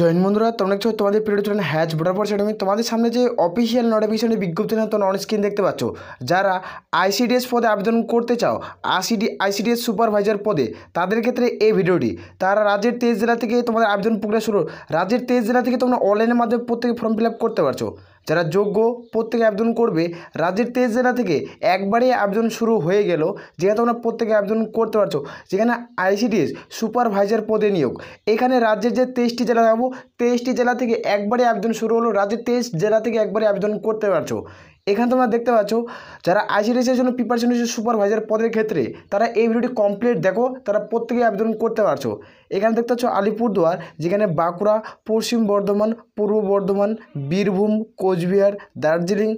join বন্ধুরা তোমরা দেখছো তোমাদের পিরিয়ড চলেন হ্যাচ ভোটার পর সেটা তোমাদের সামনে যে অফিসিয়াল নোটিফিকেশনের বিজ্ঞপ্তি না তোমরা অন স্ক্রিন দেখতে পাচ্ছ যারা আইসিডিএস পদে আবেদন করতে চাও আইসিডি আইসিডিএস সুপারভাইজার পদে তাদের ক্ষেত্রে এই ভিডিওটি তারা রাজ্যের তেইশ জেলা থেকে তোমাদের আবেদন প্রক্রিয়া শুরু রাজ্যের তেইশ জেলা থেকে তোমরা অনলাইনের মাধ্যমে প্রত্যেকে ফর্ম ফিল করতে পারছো যারা যোগ্য প্রত্যেকে আবেদন করবে রাজ্যের তেইশ জেলা থেকে একবারেই আবেদন শুরু হয়ে গেল যেখানে তোমরা প্রত্যেকে আবেদন করতে পারছো যেখানে আইসিডিএস সুপারভাইজার পদে নিয়োগ এখানে রাজ্যের যে তেইশটি জেলা থাকবো তেইশটি জেলা থেকে একবারে আবেদন শুরু হলো রাজ্যের তেইশ জেলা থেকে একবারে আবেদন করতে পারছো এখানে তোমরা দেখতে পাচ্ছ যারা আইসিডিএসের জন্য প্রিপারেশন নিচ্ছে সুপারভাইজার পদের ক্ষেত্রে তারা এই ভিডিওটি কমপ্লিট দেখো তারা প্রত্যেকেই আবেদন করতে পারছো এখানে দেখতে পাচ্ছ আলিপুরদুয়ার যেখানে বাঁকুড়া পশ্চিম বর্ধমান পূর্ব বর্ধমান বীরভূম কোচবিহার দার্জিলিং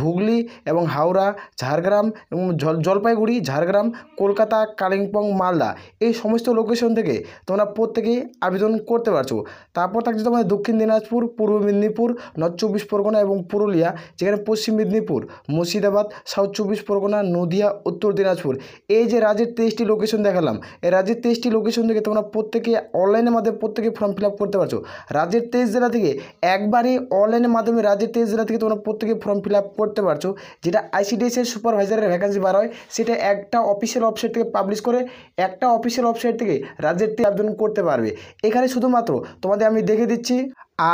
হুগলি এবং হাওড়া ঝাড়গ্রাম এবং জলপাইগুড়ি ঝাড়গ্রাম কলকাতা কালিম্পং মালদা এই সমস্ত লোকেশন থেকে তোমরা প্রত্যেকেই আবেদন করতে পারছো তারপর থাকছে তোমাদের দক্ষিণ দিনাজপুর পূর্ব মেদিনীপুর নর্থ চব্বিশ পরগনা এবং পুরুলিয়া যেখানে পশ্চিম মেদিনীপুর মেদিনীপুর মুর্শিদাবাদ সাউথ চব্বিশ পরগনা নদিয়া উত্তর দিনাজপুর এই যে রাজ্যের তেইশটি লোকেশন দেখালাম এই রাজ্যের তেইশটি লোকেশন থেকে তোমরা প্রত্যেকে অনলাইনের মাধ্যমে প্রত্যেকে ফর্ম ফিল করতে পারছো রাজ্যের তেইশ জেলা থেকে একবারই অনলাইনের মাধ্যমে রাজ্যের তেইশ জেলা থেকে তোমরা প্রত্যেকে ফর্ম ফিল করতে পারছো যেটা আইসিডিএসের সুপারভাইজারের ভ্যাকান্সি বার হয় সেটা একটা অফিসিয়াল ওয়েবসাইট থেকে পাবলিশ করে একটা অফিসিয়াল ওয়েবসাইট থেকে রাজ্যের থেকে আবেদন করতে পারবে এখানে শুধুমাত্র তোমাদের আমি দেখে দিচ্ছি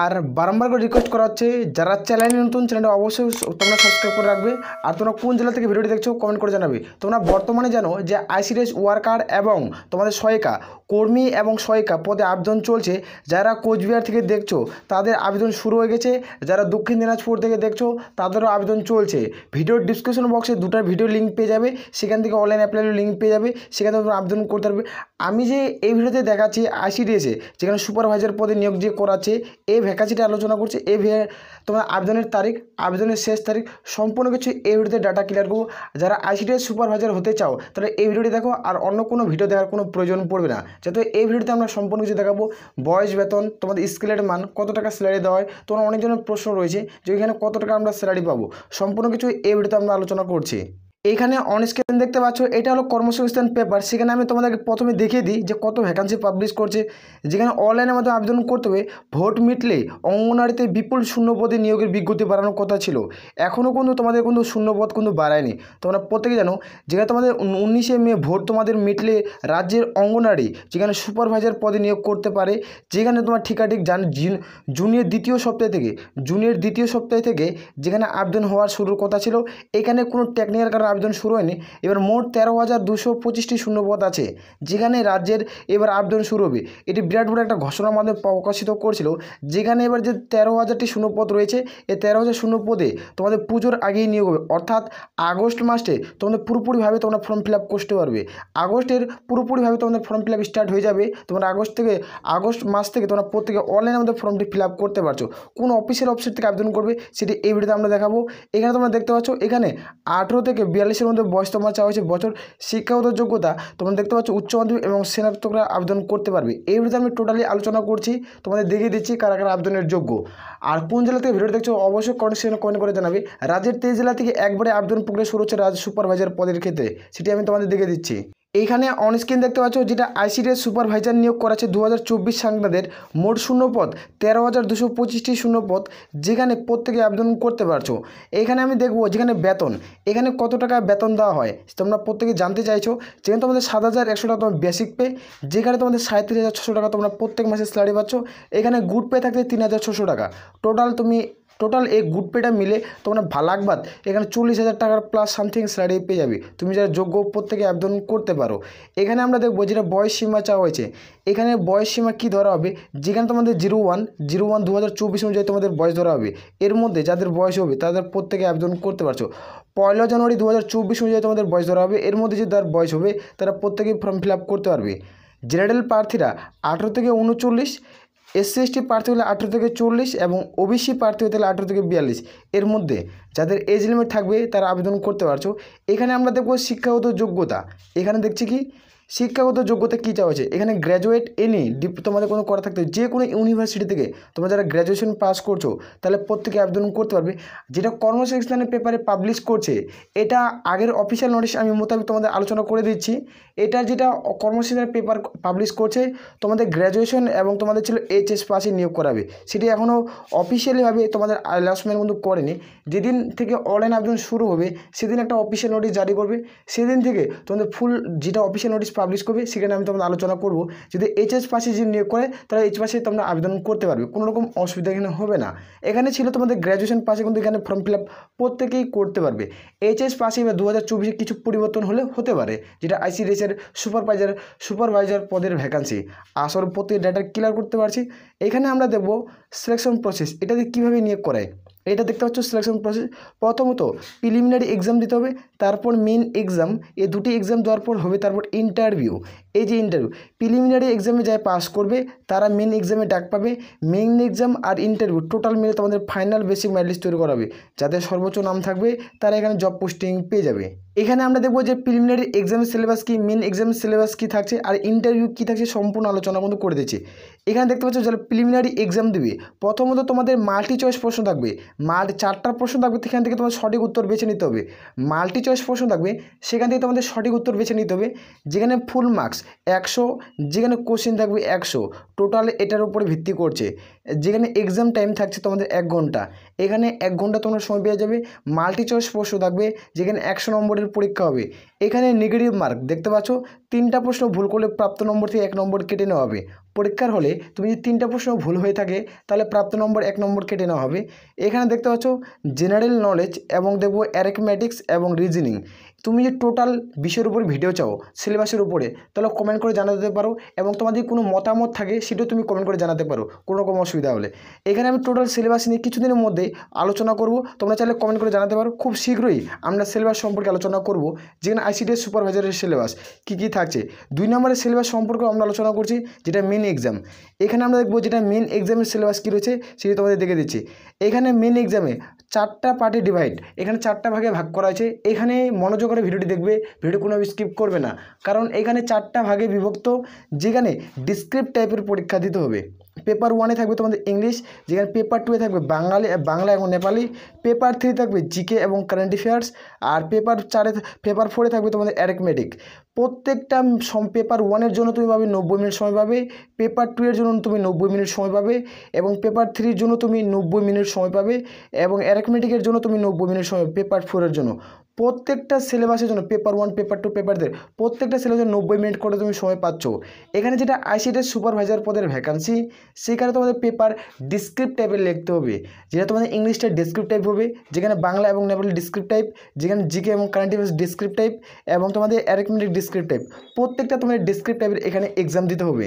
আর বারম্বার করে রিকোয়েস্ট করা হচ্ছে যারা চ্যানেলে নতুন চ্যানেলটা অবশ্যই তোমরা সাবস্ক্রাইব করে রাখবে আর তোমরা কোন জেলা থেকে ভিডিওটি দেখছো কমেন্ট করে জানাবে তোমরা বর্তমানে জানো যে আইসিডিএস ওয়ার্কার এবং তোমাদের সহায়িকা কর্মী এবং সহায়িকা পদে আবেদন চলছে যারা কোচবিহার থেকে দেখছো তাদের আবেদন শুরু হয়ে গেছে যারা দক্ষিণ দিনাজপুর থেকে দেখছো তাদেরও আবেদন চলছে ভিডিওর ডিসক্রিপশন বক্সে দুটো ভিডিও লিঙ্ক পেয়ে যাবে সেখান থেকে অনলাইন অ্যাপ্লাইয়ের লিঙ্ক পেয়ে যাবে সেখানে তোমরা আবেদন করতে পারবে আমি যে এই ভিডিওতে দেখাচ্ছি আইসিডিএসে যেখানে সুপারভাইজার পদে নিয়োগ যে করাচ্ছে এই ভ্যাকান্সিটি আলোচনা করছি এই তোমার আবেদনের তারিখ আবেদনের শেষ তারিখ সম্পূর্ণ কিছু এই ভিডিওতে ডাটা ক্লিয়ার করবো যারা আইসিডিএস সুপারভাইজার হতে চাও তাহলে এই ভিডিওটি দেখো আর অন্য কোনো ভিডিও দেখার কোনো প্রয়োজন পড়বে না যেহেতু এই ভিডিওতে আমরা সম্পূর্ণ কিছু দেখাবো বয়স বেতন তোমাদের স্কেলের মান কত টাকা স্যালারি দেওয়া হয় তোমার অনেকজনের প্রশ্ন রয়েছে যে এখানে কত টাকা আমরা স্যালারি পাবো সম্পূর্ণ কিছু এই ভিডিওতে আমরা আলোচনা করছি এইখানে অন স্ক্রিন দেখতে পাচ্ছ এটা হলো কর্মসংস্থান পেপার সেখানে আমি তোমাদেরকে প্রথমে দেখিয়ে দিই যে কত ভ্যাকান্সি পাবলিশ করছে যেখানে অনলাইনের মাধ্যমে আবেদন করতে হবে ভোট মিটলে অঙ্গনারীতে বিপুল শূন্যপদে নিয়োগের বিজ্ঞপ্তি বাড়ানোর কথা ছিল এখনও কিন্তু তোমাদের কিন্তু শূন্যপদ কিন্তু বাড়ায়নি তোমরা প্রত্যেকে জানো যেখানে তোমাদের উনিশে মে ভোট তোমাদের মিটলে রাজ্যের অঙ্গনারী যেখানে সুপারভাইজার পদে নিয়োগ করতে পারে যেখানে তোমার ঠিকাঠিক জান জুনের দ্বিতীয় সপ্তাহ থেকে জুনের দ্বিতীয় সপ্তাহ থেকে যেখানে আবেদন হওয়ার শুরুর কথা ছিল এখানে কোনো টেকনিক্যাল কারণ আবেদন শুরু হয়নি এবার মোট তেরো হাজার দুশো পঁচিশটি শূন্যপদ আছে যেখানে রাজ্যের এবার আবেদন শুরু হবে এটি বিরাট বড় একটা ঘোষণার মাধ্যমে প্রকাশিত করছিল যেখানে এবার যে তেরো হাজারটি শূন্যপদ রয়েছে এই তেরো হাজার শূন্যপদে তোমাদের পুজোর আগেই নিয়োগ হবে অর্থাৎ আগস্ট মাসে তোমাদের পুরোপুরিভাবে তোমরা ফর্ম ফিল আপ করতে পারবে আগস্টের পুরোপুরিভাবে তোমাদের ফর্ম ফিল আপ স্টার্ট হয়ে যাবে তোমরা আগস্ট থেকে আগস্ট মাস থেকে তোমরা প্রত্যেকে অনলাইনে আমাদের ফর্মটি ফিল আপ করতে পারছো কোন অফিসের অফিসের থেকে আবেদন করবে সেটি এই ভিডিওতে আমরা দেখাবো এখানে তোমরা দেখতে পাচ্ছ এখানে আঠেরো থেকে বিয়াল্লিশ বিয়াল্লিশের মধ্যে বয়স তোমার চাওয়া হয়েছে বছর শিক্ষাগত যোগ্যতা তোমরা দেখতে পাচ্ছ উচ্চ মাধ্যমিক এবং স্নাতকরা আবেদন করতে পারবে এই ভিডিওতে আমি টোটালি আলোচনা করছি তোমাদের দেখিয়ে দিচ্ছি কারা কারা আবেদনের যোগ্য আর কোন জেলা থেকে ভিডিও দেখছো অবশ্যই কমেন্ট সেকশনে কমেন্ট করে জানাবে রাজ্যের তেইশ জেলা থেকে একবারে আবেদন প্রক্রিয়া শুরু হচ্ছে রাজ সুপারভাইজার পদের ক্ষেত্রে সেটি আমি তোমাদের দেখে দিচ্ছি এইখানে অনস্ক্রিন দেখতে পাচ্ছ যেটা আইসিডিএস সুপারভাইজার নিয়োগ করা আছে দু হাজার চব্বিশ সাংবাদের মোট শূন্যপদ তেরো হাজার দুশো পঁচিশটি শূন্যপদ যেখানে প্রত্যেকে আবেদন করতে পারছো এখানে আমি দেখব যেখানে বেতন এখানে কত টাকা বেতন দেওয়া হয় তোমরা প্রত্যেকে জানতে চাইছো যেখানে তোমাদের সাত হাজার একশো টাকা তোমার বেসিক পে যেখানে তোমাদের সাঁত্রিশ হাজার ছশো টাকা তোমরা প্রত্যেক মাসে স্যালারি পাচ্ছ এখানে গুড পে থাকতে তিন হাজার ছশো টাকা টোটাল তুমি টোটাল এই গ্রুপ পেটা মিলে তোমরা ভালাকবাদ এখানে চল্লিশ হাজার টাকার প্লাস সামথিং স্যালারি পেয়ে যাবে তুমি যারা যোগ্য প্রত্যেকে আবেদন করতে পারো এখানে আমরা দেখবো যেটা বয়স সীমা চাওয়া হয়েছে এখানে বয়স সীমা কী ধরা হবে যেখানে তোমাদের জিরো ওয়ান জিরো ওয়ান দু হাজার চব্বিশ অনুযায়ী তোমাদের বয়স ধরা হবে এর মধ্যে যাদের বয়স হবে তাদের প্রত্যেকে আবেদন করতে পারছো পয়লা জানুয়ারি দু হাজার চব্বিশ অনুযায়ী তোমাদের বয়স ধরা হবে এর মধ্যে যে তার বয়স হবে তারা প্রত্যেকেই ফর্ম ফিল করতে পারবে জেনারেল প্রার্থীরা আঠেরো থেকে উনচল্লিশ এসসি এসটি প্রার্থী হলে আঠেরো থেকে চল্লিশ এবং ওবিসি প্রার্থী হতে হলে আঠেরো থেকে বিয়াল্লিশ এর মধ্যে যাদের এজ লিমিট থাকবে তারা আবেদন করতে পারছো এখানে আমরা দেখবো শিক্ষাগত যোগ্যতা এখানে দেখছি কি শিক্ষাগত যোগ্যতা কী চাওয়া আচ্ছা, হয়েছে এখানে গ্র্যাজুয়েট এনি তোমাদের কোনো করা থাকতে যে কোনো ইউনিভার্সিটি থেকে তোমরা যারা গ্র্যাজুয়েশন পাস করছো তাহলে প্রত্যেকে আবেদন করতে পারবে যেটা কর্মসংস্থানের পেপারে পাবলিশ করছে এটা আগের অফিসিয়াল নোটিশ আমি মোতাবেক তোমাদের আলোচনা করে দিচ্ছি এটা যেটা কর্মসংস্থানের পেপার পাবলিশ করছে তোমাদের গ্র্যাজুয়েশন এবং তোমাদের ছিল এইচএস পাসে নিয়োগ করাবে সেটি এখনও অফিসিয়ালিভাবে তোমাদের অ্যালাউন্সমেন্ট কিন্তু করেনি যেদিন থেকে অনলাইন আবেদন শুরু হবে সেদিন একটা অফিসিয়াল নোটিশ জারি করবে সেদিন থেকে তোমাদের ফুল যেটা অফিসিয়াল নোটিশ পাবলিশ করবে সেখানে আমি তোমরা আলোচনা করব যদি এইচএস পাশে যে নিয়োগ করে তাহলে এইচ পাশে তোমরা আবেদন করতে পারবে কোনো রকম অসুবিধা এখানে হবে না এখানে ছিল তোমাদের গ্র্যাজুয়েশন পাশে কিন্তু এখানে ফর্ম ফিল আপ প্রত্যেকেই করতে পারবে এইচএস পাশে বা দু হাজার চব্বিশে কিছু পরিবর্তন হলে হতে পারে যেটা আইসিডিএসের সুপারভাইজার সুপারভাইজার পদের ভ্যাকান্সি আসর প্রতি ডাটা ক্লিয়ার করতে পারছি এখানে আমরা দেখব সিলেকশন প্রসেস এটাতে কীভাবে নিয়োগ করায় এটা দেখতে পাচ্ছ সিলেকশন প্রসেস প্রথমত প্রিলিমিনারি এক্সাম দিতে হবে তারপর মেন এক্সাম এ দুটি এক্সাম দেওয়ার পর হবে তারপর ইন্টারভিউ এই যে ইন্টারভিউ প্রিলিমিনারি এক্সামে যায় পাস করবে তারা মেন এক্সামে ডাক পাবে মেন এক্সাম আর ইন্টারভিউ টোটাল মিলে তোমাদের ফাইনাল বেসিক ম্যাটলিস্ট তৈরি করাবে যাদের সর্বোচ্চ নাম থাকবে তারা এখানে জব পোস্টিং পেয়ে যাবে এখানে আমরা দেখবো যে প্রিলিমিনারি এক্সাম সিলেবাস কি মেন এক্সাম সিলেবাস কি থাকছে আর ইন্টারভিউ কি থাকছে সম্পূর্ণ আলোচনা কিন্তু করে দিচ্ছে এখানে দেখতে পাচ্ছ যারা প্রিলিমিনারি এক্সাম দেবে প্রথমত তোমাদের মাল্টি চয়েস প্রশ্ন থাকবে মাল্ট চারটা প্রশ্ন থাকবে সেখান থেকে তোমাদের সঠিক উত্তর বেছে নিতে হবে মাল্টি চয়েস প্রশ্ন থাকবে সেখান থেকে তোমাদের সঠিক উত্তর বেছে নিতে হবে যেখানে ফুল মার্কস একশো যেখানে কোশ্চেন থাকবে একশো টোটাল এটার উপরে ভিত্তি করছে যেখানে এক্সাম টাইম থাকছে তোমাদের এক ঘন্টা এখানে এক ঘন্টা তোমরা সময় পেয়ে যাবে মাল্টি চয়েস প্রশ্ন থাকবে যেখানে একশো নম্বরের পরীক্ষা হবে এখানে নেগেটিভ মার্ক দেখতে পাচ্ছ তিনটা প্রশ্ন ভুল করলে প্রাপ্ত নম্বর থেকে এক নম্বর কেটে নেওয়া হবে পরীক্ষার হলে তুমি যদি তিনটা প্রশ্ন ভুল হয়ে থাকে তাহলে প্রাপ্ত নম্বর এক নম্বর কেটে নেওয়া হবে এখানে দেখতে পাচ্ছ জেনারেল নলেজ এবং দেখবো অ্যারেকম্যাটিক্স এবং রিজনিং তুমি যে টোটাল বিষয়ের উপরে ভিডিও চাও সিলেবাসের উপরে তাহলে কমেন্ট করে জানাতে পারো এবং তোমাদের কোনো মতামত থাকে সেটাও তুমি কমেন্ট করে জানাতে পারো কোনো রকম অসুবিধা হলে এখানে আমি টোটাল সিলেবাস নিয়ে কিছুদিনের মধ্যে আলোচনা করব তোমরা চাইলে কমেন্ট করে জানাতে পারো খুব শীঘ্রই আমরা সিলেবাস সম্পর্কে আলোচনা করব যেখানে আইসিডিএস সুপারভাইজারের সিলেবাস কী কী থাকছে দুই নম্বরের সিলেবাস সম্পর্কে আমরা আলোচনা করছি যেটা মেন এক্সাম এখানে আমরা দেখবো যেটা মেন এক্সামের সিলেবাস কী রয়েছে সেটি তোমাদের দেখে দিচ্ছি এখানে মেন এক্সামে চারটা পার্টি ডিভাইড এখানে চারটা ভাগে ভাগ করা হয়েছে এখানে মনোযোগ করে ভিডিওটি দেখবে ভিডিও কোনো স্কিপ করবে না কারণ এখানে চারটা ভাগে বিভক্ত যেখানে ডিসক্রিপ্ট টাইপের পরীক্ষা দিতে হবে পেপার ওয়ানে থাকবে তোমাদের ইংলিশ যেখানে পেপার টুয়ে থাকবে বাঙালি বাংলা এবং নেপালি পেপার থ্রি থাকবে জিকে এবং কারেন্ট অ্যাফেয়ার্স আর পেপার চারে পেপার ফোরে থাকবে তোমাদের অ্যারেকমেটিক প্রত্যেকটা সম পেপার ওয়ানের জন্য তুমি পাবে নব্বই মিনিট সময় পাবে পেপার টু এর জন্য তুমি নব্বই মিনিট সময় পাবে এবং পেপার থ্রির জন্য তুমি নব্বই মিনিট সময় পাবে এবং অ্যারেকমেটিকের জন্য তুমি নব্বই মিনিট সময় পেপার ফোরের জন্য প্রত্যেকটা সিলেবাসের জন্য paper one paper two paper প্রত্যেকটা সিলেবাসের নব্বই মিনিট করে তুমি সময় পাচ্ছ এখানে যেটা আইসিটের সুপারভাইজার পদের ভ্যাকান্সি সেখানে তোমাদের পেপার ডিসক্রিপ্ট টাইপের লিখতে হবে যেটা তোমাদের ইংলিশটা ডিসক্রিপ্ট টাইপ হবে যেখানে বাংলা এবং নেপালি ডিসক্রিপ্ট টাইপ যেখানে জিকে এবং কারেন্ট অ্যাফেয়ার্স ডিসক্রিপ্ট টাইপ এবং তোমাদের অ্যারেকমেন্টিক ডিসক্রিপ্ট টাইপ প্রত্যেকটা তোমাদের ডিসক্রিপ্ট টাইপের এখানে এক্সাম দিতে হবে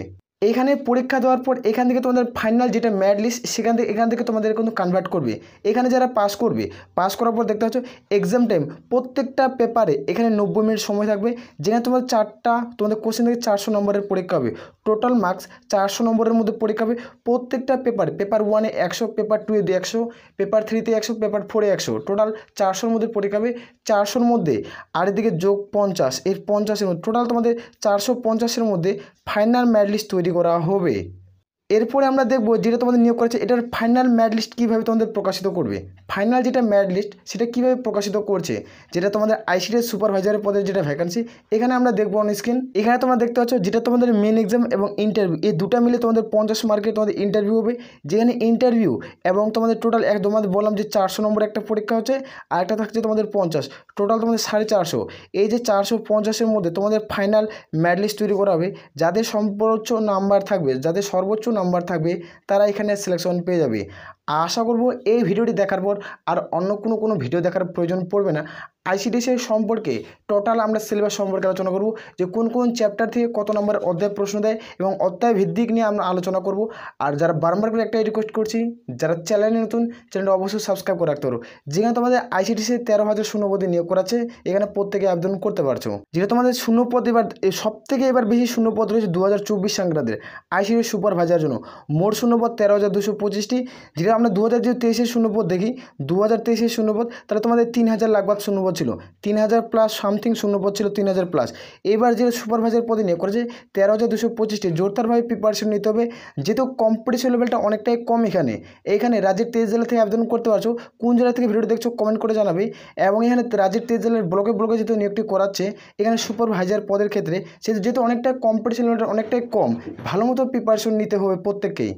এখানে পরীক্ষা দেওয়ার পর এখান থেকে তোমাদের ফাইনাল যেটা ম্যাড লিস্ট সেখান থেকে এখান থেকে তোমাদের কিন্তু কনভার্ট করবে এখানে যারা পাস করবে পাস করার পর দেখতে পাচ্ছ এক্সাম টাইম প্রত্যেকটা পেপারে এখানে নব্বই মিনিট সময় থাকবে যেখানে তোমাদের চারটা তোমাদের কোশ্চেন থেকে চারশো নম্বরের পরীক্ষা হবে টোটাল মার্কস চারশো নম্বরের মধ্যে পরীক্ষা হবে প্রত্যেকটা পেপার পেপার ওয়ানে একশো পেপার টুয়ে একশো পেপার থ্রিতে একশো পেপার ফোরে একশো টোটাল চারশোর মধ্যে পরীক্ষা হবে চারশোর মধ্যে আর এদিকে যোগ পঞ্চাশ এর পঞ্চাশের মধ্যে টোটাল তোমাদের চারশো পঞ্চাশের মধ্যে ফাইনাল ম্যাট লিস্ট তৈরি করা হবে এরপরে আমরা দেখবো যেটা তোমাদের নিয়োগ করেছে এটার ফাইনাল ম্যাড লিস্ট কীভাবে তোমাদের প্রকাশিত করবে ফাইনাল যেটা ম্যাড লিস্ট সেটা কীভাবে প্রকাশিত করছে যেটা তোমাদের আইসিডিএস সুপারভাইজারের পদের যেটা ভ্যাকান্সি এখানে আমরা দেখবো অন স্ক্রিন এখানে তোমরা দেখতে পাচ্ছ যেটা তোমাদের মেন এক্সাম এবং ইন্টারভিউ এই দুটা মিলে তোমাদের পঞ্চাশ মার্কের তোমাদের ইন্টারভিউ হবে যেখানে ইন্টারভিউ এবং তোমাদের টোটাল এক তোমাদের বললাম যে চারশো নম্বর একটা পরীক্ষা হচ্ছে আর একটা থাকছে তোমাদের পঞ্চাশ টোটাল তোমাদের সাড়ে চারশো এই যে চারশো পঞ্চাশের মধ্যে তোমাদের ফাইনাল ম্যাড লিস্ট তৈরি করা হবে যাদের সর্বোচ্চ নাম্বার থাকবে যাদের সর্বোচ্চ নম্বর থাকবে তারা এখানে সিলেকশন পেয়ে যাবে আশা করব এই ভিডিওটি দেখার পর আর অন্য কোনো কোনো ভিডিও দেখার প্রয়োজন পড়বে না আইসিডিএসের সম্পর্কে টোটাল আমরা সিলেবাস সম্পর্কে আলোচনা করব যে কোন কোন চ্যাপ্টার থেকে কত নম্বর অধ্যায় প্রশ্ন দেয় এবং অধ্যায় ভিত্তিক নিয়ে আমরা আলোচনা করব আর যারা বারবার করে একটাই রিকোয়েস্ট করছি যারা চ্যানেলে নতুন চ্যানেলটি অবশ্যই সাবস্ক্রাইব করে রাখতে পারো যেখানে তোমাদের আইসিডিএসে তেরো হাজার শূন্যপদে নিয়োগ করাচ্ছে এখানে প্রত্যেকে আবেদন করতে পারছো যেটা তোমাদের শূন্যপদ এবার সব থেকে এবার বেশি শূন্যপদ রয়েছে দু হাজার চব্বিশ সংক্রান্তের আইসিডিএস সুপারভাইজার জন্য মোট শূন্যপদ তেরো হাজার দুশো পঁচিশটি যেটা আমরা দু হাজার যদি তেইশের শূন্যপথ দেখি দু হাজার তেইশের শূন্যপথ তাহলে তোমাদের তিন হাজার লাগবাদ শূন্যপথ ছিল তিন হাজার প্লাস সামথিং শূন্যপদ ছিল তিন হাজার প্লাস এবার যে সুপারভাইজার পদে নিয়ে করেছে তেরো হাজার দুশো পঁচিশটি জোরদারভাবে প্রিপারেশন নিতে হবে যেহেতু কম্পিটিশন লেভেলটা অনেকটাই কম এখানে এখানে রাজ্যের তেইশ জেলা থেকে আবেদন করতে পারছো কোন জেলা থেকে ভিডিও দেখছো কমেন্ট করে জানাবে এবং এখানে রাজ্যের তেইশ জেলার ব্লকে ব্লকে যেহেতু নিয়োগটি করাচ্ছে এখানে সুপারভাইজার পদের ক্ষেত্রে সেহেতু যেহেতু অনেকটা কম্পিটিশন লেভেলটা অনেকটাই কম ভালো মতো প্রিপারেশন নিতে হবে প্রত্যেককেই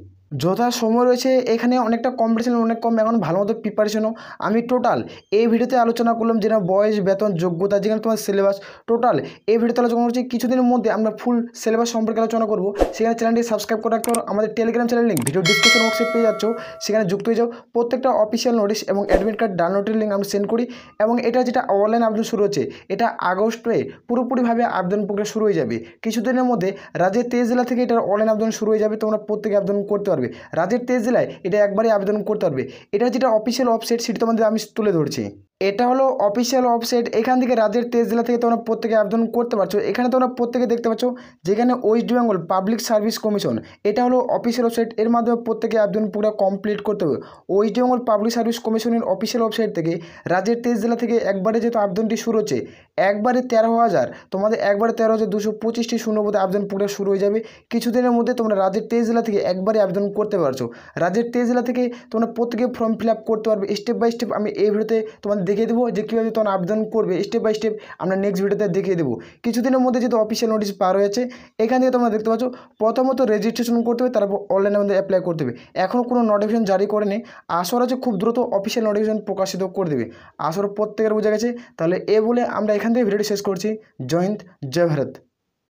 যথা সময় রয়েছে এখানে অনেকটা কম্পিটিশন অনেক কম এখন ভালো মতো প্রিপারেশনও আমি টোটাল এই ভিডিওতে আলোচনা করলাম যেটা বয়স বেতন যোগ্যতা যেখানে তোমার সিলেবাস টোটাল এই ভিডিওতে আলোচনা করছি কিছুদিনের মধ্যে আমরা ফুল সিলেবাস সম্পর্কে আলোচনা করব সেখানে চ্যানেলটি সাবস্ক্রাইব করার পর আমাদের telegram channel link video description বক্সে পেয়ে যাচ্ছ সেখানে যুক্ত হয়ে যাও প্রত্যেকটা অফিসিয়াল নোটিশ এবং অ্যাডমিট কার্ড ডাউনলোডের লিঙ্ক আমি সেন্ড করি এবং এটা যেটা অনলাইন আবেদন শুরু হচ্ছে এটা আগস্টে পুরোপুরিভাবে আবেদন প্রক্রিয়া শুরু হয়ে যাবে কিছুদিনের মধ্যে রাজ্যের তেইশ জেলা থেকে এটার অনলাইন আবেদন শুরু হয়ে যাবে তোমরা প্রত্যেকে আবেদন করতে পারবে পারবে রাজ্যের তেইশ জেলায় এটা একবারই আবেদন করতে পারবে এটা যেটা অফিসিয়াল ওয়েবসাইট সেটি তোমাদের আমি তুলে ধরছি এটা হলো অফিসিয়াল ওয়েবসাইট এখান থেকে রাজ্যের তেইশ জেলা থেকে তোমরা প্রত্যেকে আবেদন করতে পারছো এখানে তোমরা প্রত্যেকে দেখতে পাচ্ছ যেখানে West Bengal Public Service Commission এটা হলো অফিসিয়াল ওয়েবসাইট এর মাধ্যমে প্রত্যেকে আবেদন পুরো কমপ্লিট করতে হবে ওয়েস্ট বেঙ্গল পাবলিক সার্ভিস কমিশনের অফিসিয়াল ওয়েবসাইট থেকে রাজ্যের তেইশ জেলা থেকে একবারে যেহেতু আবেদনটি শুরু হচ্ছে একবারে তেরো হাজার তোমাদের একবারে তেরো হাজার দুশো পঁচিশটি শূন্যপদে আবেদন পুরো শুরু হয়ে যাবে কিছুদিনের মধ্যে তোমরা রাজ্যের তেইশ জেলা থেকে একবারে আবেদন করতে পারছো রাজ্যের তেইশ জেলা থেকে তোমরা প্রত্যেকে ফর্ম ফিল করতে পারবে স্টেপ বাই স্টেপ আমি এই ভিডিওতে তোমাদের দেখিয়ে দেবো যে কীভাবে তোমার আবেদন করবে স্টেপ বাই স্টেপ আমরা নেক্সট ভিডিওতে দেখিয়ে দেবো কিছুদিনের মধ্যে যেহেতু অফিসিয়াল নোটিশ পার হয়েছে এখান থেকে তোমরা দেখতে পাচ্ছ প্রথমত রেজিস্ট্রেশন করতে হবে তারপর অনলাইনে আমাদের অ্যাপ্লাই করতে হবে এখনও কোনো নোটিফিকেশন জারি করেনি আসর আছে খুব দ্রুত অফিসিয়াল নোটিফিকেশন প্রকাশিত করে দেবে আসর প্রত্যেকের বোঝা গেছে তাহলে এ বলে আমরা এখান থেকে ভিডিওটি শেষ করছি জয় হিন্দ জয় ভারত